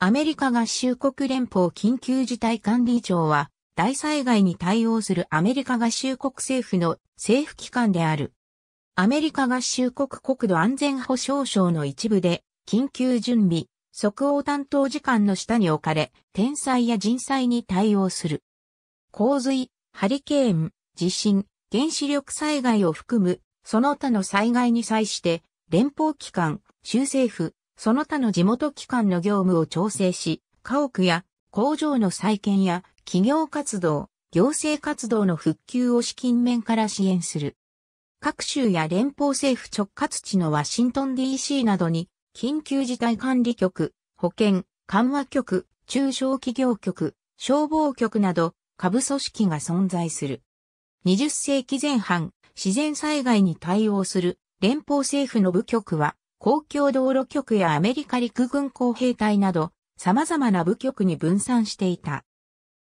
アメリカ合衆国連邦緊急事態管理庁は、大災害に対応するアメリカ合衆国政府の政府機関である。アメリカ合衆国国土安全保障省の一部で、緊急準備、即応担当時間の下に置かれ、天災や人災に対応する。洪水、ハリケーン、地震、原子力災害を含む、その他の災害に際して、連邦機関、州政府、その他の地元機関の業務を調整し、家屋や工場の再建や企業活動、行政活動の復旧を資金面から支援する。各州や連邦政府直轄地のワシントン DC などに、緊急事態管理局、保健、緩和局、中小企業局、消防局など、下部組織が存在する。20世紀前半、自然災害に対応する連邦政府の部局は、公共道路局やアメリカ陸軍工兵隊など、様々な部局に分散していた。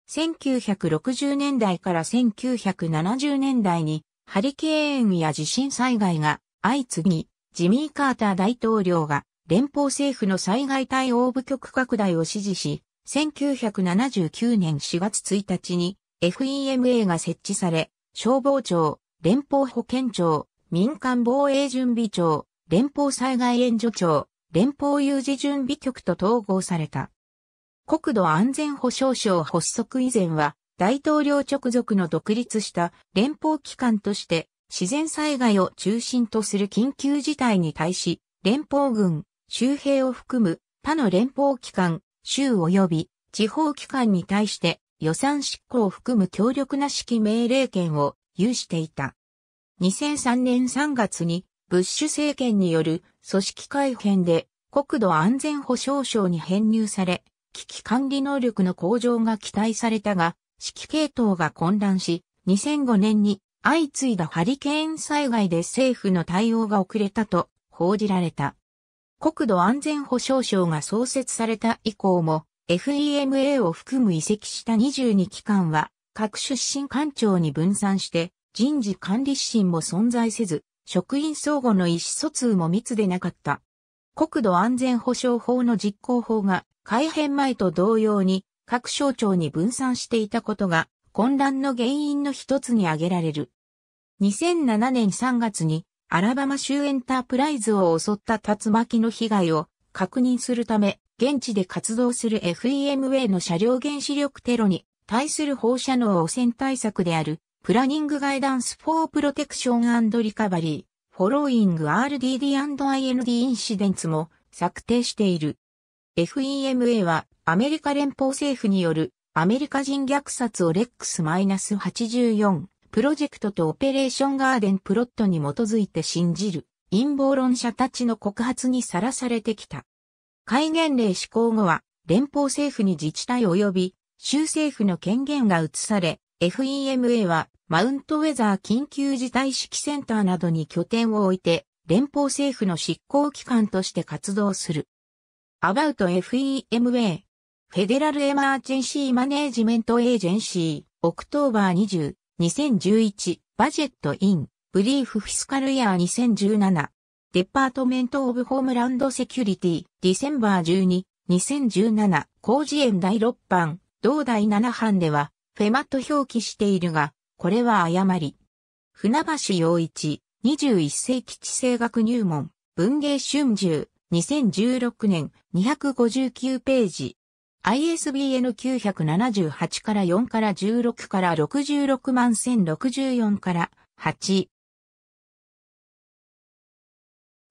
1960年代から1970年代に、ハリケーンや地震災害が相次ぎ、ジミー・カーター大統領が連邦政府の災害対応部局拡大を指示し、1979年4月1日に FEMA が設置され、消防庁、連邦保健庁、民間防衛準備庁、連邦災害援助庁、連邦有事準備局と統合された。国土安全保障省発足以前は、大統領直属の独立した連邦機関として、自然災害を中心とする緊急事態に対し、連邦軍、周辺を含む他の連邦機関、州及び地方機関に対して予算執行を含む強力な指揮命令権を有していた。2003年3月にブッシュ政権による組織改編で国土安全保障省に編入され、危機管理能力の向上が期待されたが、指揮系統が混乱し、2005年に相次いだハリケーン災害で政府の対応が遅れたと報じられた。国土安全保障省が創設された以降も FEMA を含む移籍した22機関は各出身官庁に分散して人事管理指針も存在せず職員相互の意思疎通も密でなかった。国土安全保障法の実行法が改編前と同様に各省庁に分散していたことが混乱の原因の一つに挙げられる。2007年3月にアラバマ州エンタープライズを襲った竜巻の被害を確認するため、現地で活動する FEMA の車両原子力テロに対する放射能汚染対策であるプランニングガイダンスフォープロテクションリカバリー、フォローイング RDD&IND インシデンツも策定している。FEMA はアメリカ連邦政府によるアメリカ人虐殺をレックス -84 プロジェクトとオペレーションガーデンプロットに基づいて信じる陰謀論者たちの告発にさらされてきた。戒厳令施行後は連邦政府に自治体及び州政府の権限が移され FEMA はマウントウェザー緊急事態指揮センターなどに拠点を置いて連邦政府の執行機関として活動する。About FEMA フェデラルエマージェンシーマネージメントエージェンシーオクトーバー20 2011バジェットインブリーフフィスカルイヤー2017デパートメント・オブ・ホームランド・セキュリティ、ディセンバー12、2017、工事園第6版、同第7版では、フェマと表記しているが、これは誤り。船橋洋一、21世紀地政学入門、文芸春秋、2016年、259ページ。ISBN 978から4から16から66万1064から8。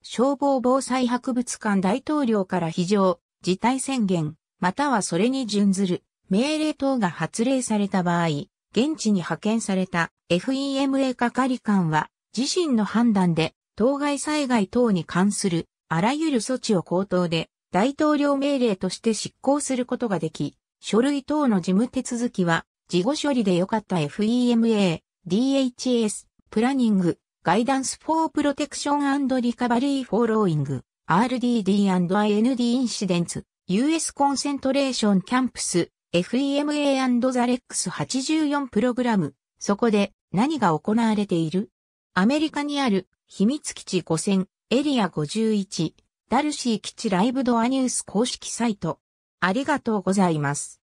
消防防災博物館大統領から非常、事態宣言、またはそれに準ずる。命令等が発令された場合、現地に派遣された FEMA 係官は自身の判断で当該災害等に関するあらゆる措置を口頭で大統領命令として執行することができ、書類等の事務手続きは事後処理で良かった FEMA、DHS、プランニング、ガイダンスフォープロテクションリカバリーフォローイング、RDD&IND インシデンツ、US コンセントレーションキャンプス、FEMA& ザレックス84プログラム、そこで何が行われているアメリカにある秘密基地5000エリア51ダルシー基地ライブドアニュース公式サイト。ありがとうございます。